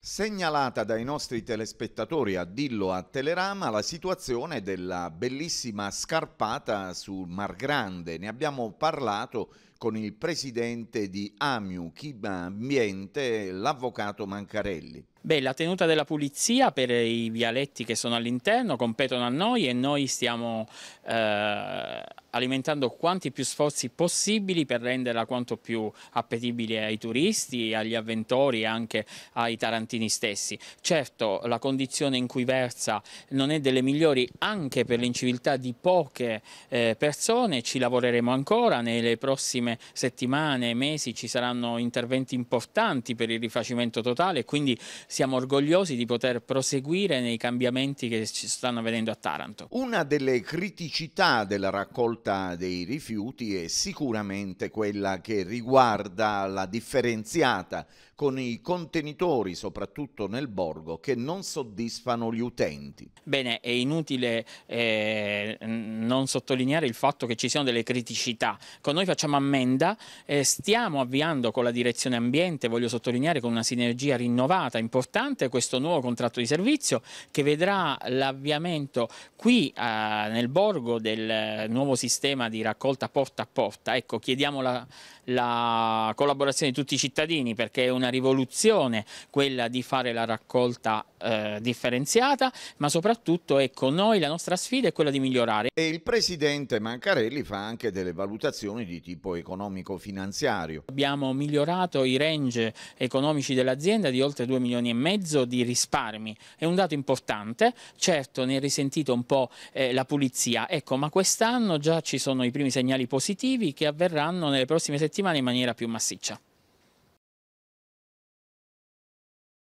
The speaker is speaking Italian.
Segnalata dai nostri telespettatori a Dillo a Telerama la situazione della bellissima scarpata sul Mar Grande. Ne abbiamo parlato con il presidente di AMIU, Chiba Ambiente, l'avvocato Mancarelli. Beh, la tenuta della pulizia per i vialetti che sono all'interno competono a noi e noi stiamo eh, alimentando quanti più sforzi possibili per renderla quanto più appetibile ai turisti, agli avventori e anche ai tarantini stessi. Certo, la condizione in cui versa non è delle migliori anche per l'inciviltà di poche eh, persone, ci lavoreremo ancora, nelle prossime settimane, e mesi ci saranno interventi importanti per il rifacimento totale, quindi siamo orgogliosi di poter proseguire nei cambiamenti che ci stanno avvenendo a Taranto. Una delle criticità della raccolta dei rifiuti è sicuramente quella che riguarda la differenziata con i contenitori, soprattutto nel borgo, che non soddisfano gli utenti. Bene, è inutile eh, non sottolineare il fatto che ci siano delle criticità. Con noi facciamo ammenda, eh, stiamo avviando con la direzione ambiente, voglio sottolineare, con una sinergia rinnovata, importante importante questo nuovo contratto di servizio che vedrà l'avviamento qui eh, nel borgo del nuovo sistema di raccolta porta a porta. Ecco, chiediamo la, la collaborazione di tutti i cittadini perché è una rivoluzione quella di fare la raccolta eh, differenziata, ma soprattutto ecco, noi la nostra sfida è quella di migliorare. E il presidente Mancarelli fa anche delle valutazioni di tipo economico-finanziario. Abbiamo migliorato i range economici dell'azienda di oltre 2 milioni e mezzo di risparmi, è un dato importante, certo ne è risentito un po' eh, la pulizia, ecco, ma quest'anno già ci sono i primi segnali positivi che avverranno nelle prossime settimane in maniera più massiccia.